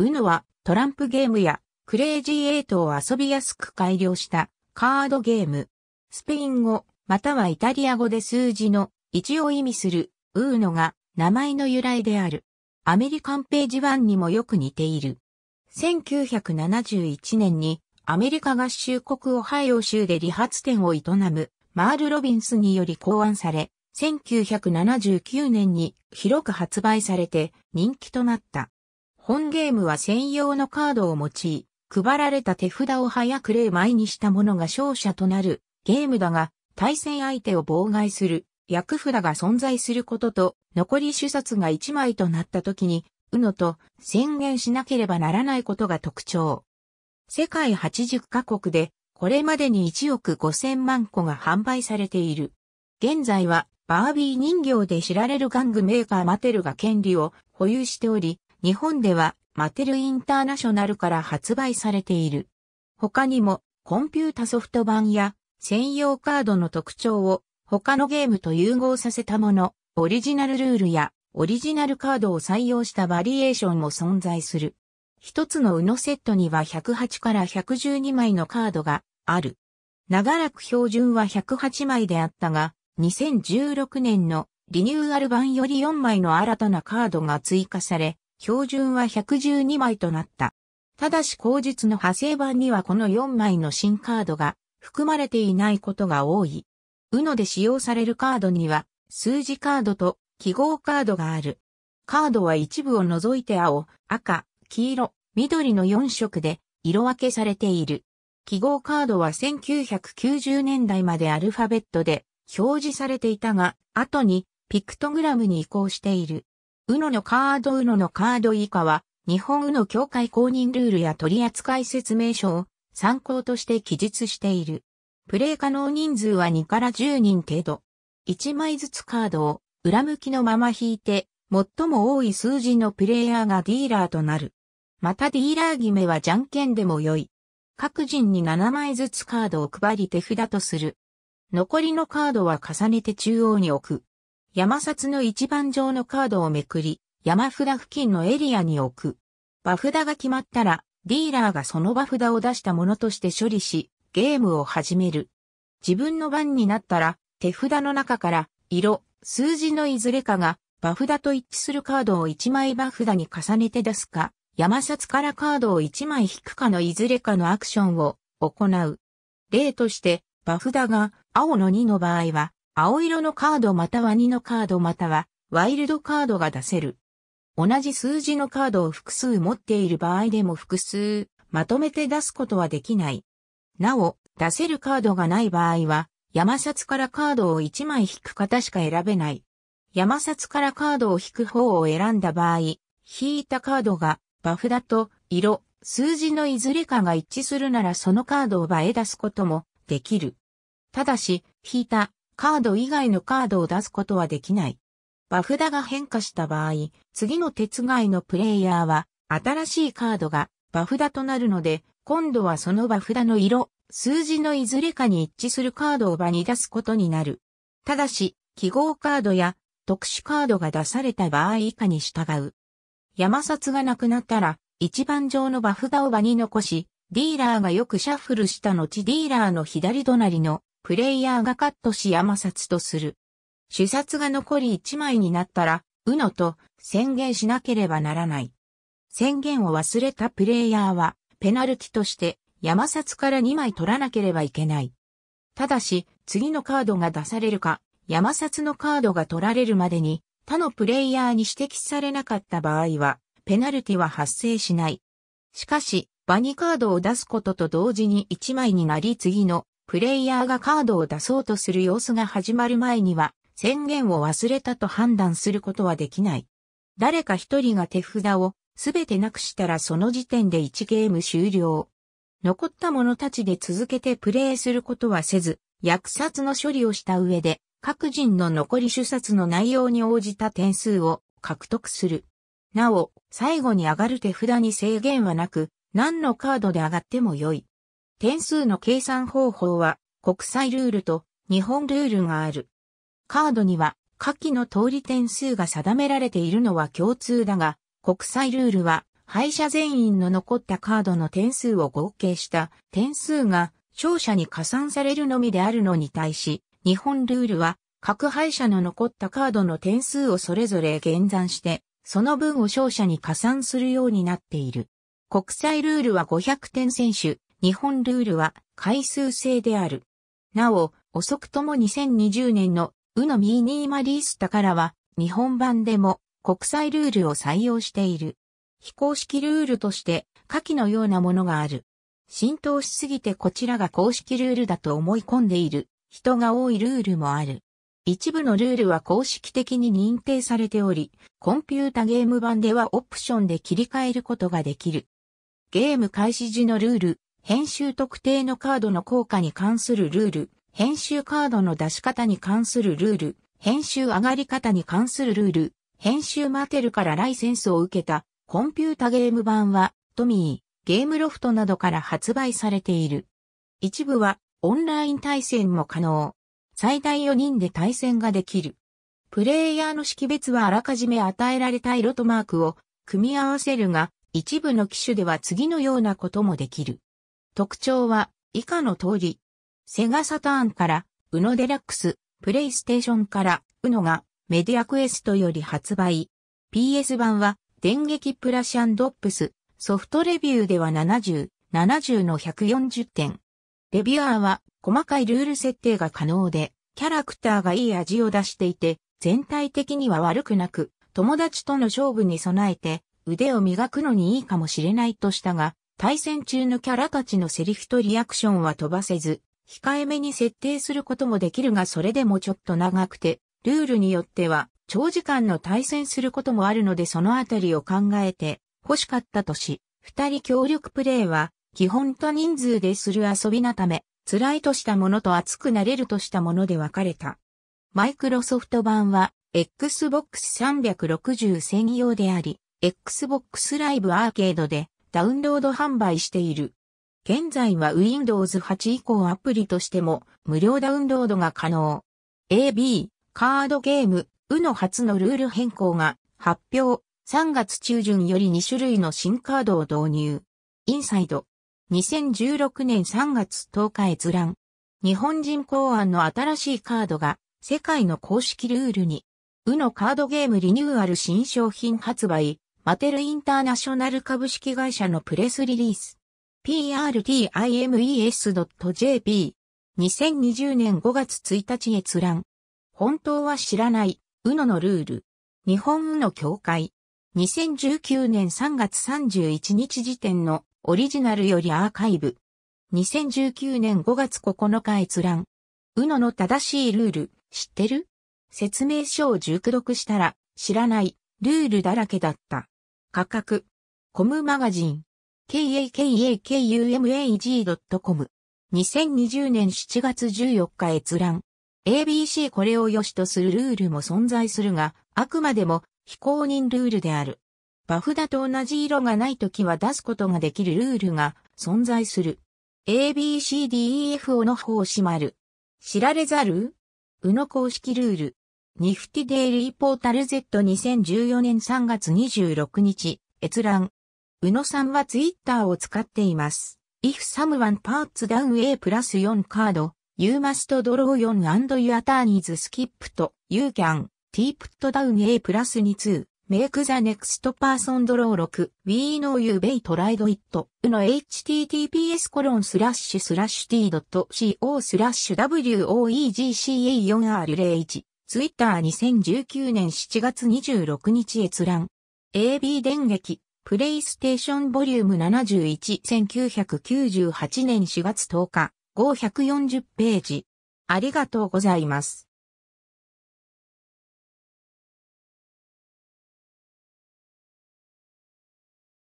ウノはトランプゲームやクレイジーエイトを遊びやすく改良したカードゲーム。スペイン語またはイタリア語で数字の1を意味するウーノが名前の由来である。アメリカンページ1にもよく似ている。1971年にアメリカ合衆国オハイオ州で理髪店を営むマール・ロビンスにより考案され、1979年に広く発売されて人気となった。本ゲームは専用のカードを用い、配られた手札を早く0枚にした者が勝者となるゲームだが、対戦相手を妨害する役札が存在することと、残り主冊が1枚となった時に、うのと宣言しなければならないことが特徴。世界80カ国で、これまでに1億5000万個が販売されている。現在は、バービー人形で知られる玩具メーカーマテルが権利を保有しており、日本ではマテルインターナショナルから発売されている。他にもコンピュータソフト版や専用カードの特徴を他のゲームと融合させたもの、オリジナルルールやオリジナルカードを採用したバリエーションも存在する。一つのうのセットには108から112枚のカードがある。長らく標準は108枚であったが、2016年のリニューアル版より4枚の新たなカードが追加され、標準は112枚となった。ただし後日の派生版にはこの4枚の新カードが含まれていないことが多い。うので使用されるカードには、数字カードと記号カードがある。カードは一部を除いて青、赤、黄色、緑の4色で色分けされている。記号カードは1990年代までアルファベットで表示されていたが、後にピクトグラムに移行している。うののカードうののカード以下は、日本うの協会公認ルールや取扱説明書を参考として記述している。プレイ可能人数は2から10人程度。1枚ずつカードを裏向きのまま引いて、最も多い数字のプレイヤーがディーラーとなる。またディーラー決めはじゃんけんでも良い。各人に7枚ずつカードを配り手札とする。残りのカードは重ねて中央に置く。山札の一番上のカードをめくり、山札付近のエリアに置く。場札が決まったら、ディーラーがその場札を出したものとして処理し、ゲームを始める。自分の番になったら、手札の中から、色、数字のいずれかが、場札と一致するカードを1枚場札に重ねて出すか、山札からカードを1枚引くかのいずれかのアクションを行う。例として、場札が青の2の場合は、青色のカードまたは2のカードまたはワイルドカードが出せる。同じ数字のカードを複数持っている場合でも複数まとめて出すことはできない。なお、出せるカードがない場合は、山札からカードを1枚引く方しか選べない。山札からカードを引く方を選んだ場合、引いたカードがバフだと色、数字のいずれかが一致するならそのカードを場へ出すこともできる。ただし、引いたカード以外のカードを出すことはできない。バフダが変化した場合、次の手違いのプレイヤーは、新しいカードがバフダとなるので、今度はそのバフダの色、数字のいずれかに一致するカードを場に出すことになる。ただし、記号カードや特殊カードが出された場合以下に従う。山札がなくなったら、一番上のバフダを場に残し、ディーラーがよくシャッフルした後ディーラーの左隣のプレイヤーがカットし山札とする。主札が残り1枚になったら、うのと宣言しなければならない。宣言を忘れたプレイヤーは、ペナルティとして山札から2枚取らなければいけない。ただし、次のカードが出されるか、山札のカードが取られるまでに、他のプレイヤーに指摘されなかった場合は、ペナルティは発生しない。しかし、場にカードを出すことと同時に1枚になり次のプレイヤーがカードを出そうとする様子が始まる前には、宣言を忘れたと判断することはできない。誰か一人が手札をすべてなくしたらその時点で1ゲーム終了。残った者たちで続けてプレイすることはせず、薬殺の処理をした上で、各人の残り主殺の内容に応じた点数を獲得する。なお、最後に上がる手札に制限はなく、何のカードで上がってもよい。点数の計算方法は国際ルールと日本ルールがある。カードには下記の通り点数が定められているのは共通だが、国際ルールは敗者全員の残ったカードの点数を合計した点数が勝者に加算されるのみであるのに対し、日本ルールは各敗者の残ったカードの点数をそれぞれ減算して、その分を勝者に加算するようになっている。国際ルールは500点選手、日本ルールは回数制である。なお、遅くとも2020年のウノミーニーマリースタからは日本版でも国際ルールを採用している。非公式ルールとして下記のようなものがある。浸透しすぎてこちらが公式ルールだと思い込んでいる人が多いルールもある。一部のルールは公式的に認定されており、コンピュータゲーム版ではオプションで切り替えることができる。ゲーム開始時のルール、編集特定のカードの効果に関するルール、編集カードの出し方に関するルール、編集上がり方に関するルール、編集マテルからライセンスを受けたコンピュータゲーム版はトミー、ゲームロフトなどから発売されている。一部はオンライン対戦も可能。最大4人で対戦ができる。プレイヤーの識別はあらかじめ与えられた色とマークを組み合わせるが、一部の機種では次のようなこともできる。特徴は以下の通り。セガサターンから、ウノデラックス、プレイステーションから、ウノがメディアクエストより発売。PS 版は、電撃プラシアンドップス、ソフトレビューでは70、70の140点。レビュアーは、細かいルール設定が可能で、キャラクターがいい味を出していて、全体的には悪くなく、友達との勝負に備えて、腕を磨くのにいいかもしれないとしたが、対戦中のキャラたちのセリフとリアクションは飛ばせず、控えめに設定することもできるがそれでもちょっと長くて、ルールによっては長時間の対戦することもあるのでそのあたりを考えて欲しかったとし、二人協力プレイは基本と人数でする遊びなため、辛いとしたものと熱くなれるとしたもので分かれた。マイクロソフト版は Xbox 360専用であり、Xbox Live アーケードでダウンロード販売している。現在は Windows 8以降アプリとしても無料ダウンロードが可能。AB、カードゲーム、u の初のルール変更が発表。3月中旬より2種類の新カードを導入。インサイド。2016年3月10日閲覧。日本人考案の新しいカードが世界の公式ルールに。u のカードゲームリニューアル新商品発売。マテルインターナショナル株式会社のプレスリリース。prtimes.jp。2020年5月1日閲覧。本当は知らない、うののルール。日本うの協会。2019年3月31日時点のオリジナルよりアーカイブ。2019年5月9日閲覧。うのの正しいルール、知ってる説明書を熟読したら、知らない、ルールだらけだった。価格。コムマガジン。kakumag.com a k。2020年7月14日閲覧。ABC これを良しとするルールも存在するが、あくまでも非公認ルールである。バフだと同じ色がない時は出すことができるルールが存在する。ABCDEFO の方を閉まる。知られざる宇野公式ルール。ニフティデイリーポータル Z2014 年3月26日、閲覧。宇野さんはツイッターを使っています。If someone parts down A plus 4カード、You must draw 4 and your turn is skipped. You can t put down A プラス2 2 Make the next person draw 6 We know you b a y tried it. うの https コロンスラッシュスラッシュ t.co スラッシュ woegca4r01 ツイッター2019年7月26日閲覧。AB 電撃、プレイステーションボリューム711998年4月10日、540ページ。ありがとうございます。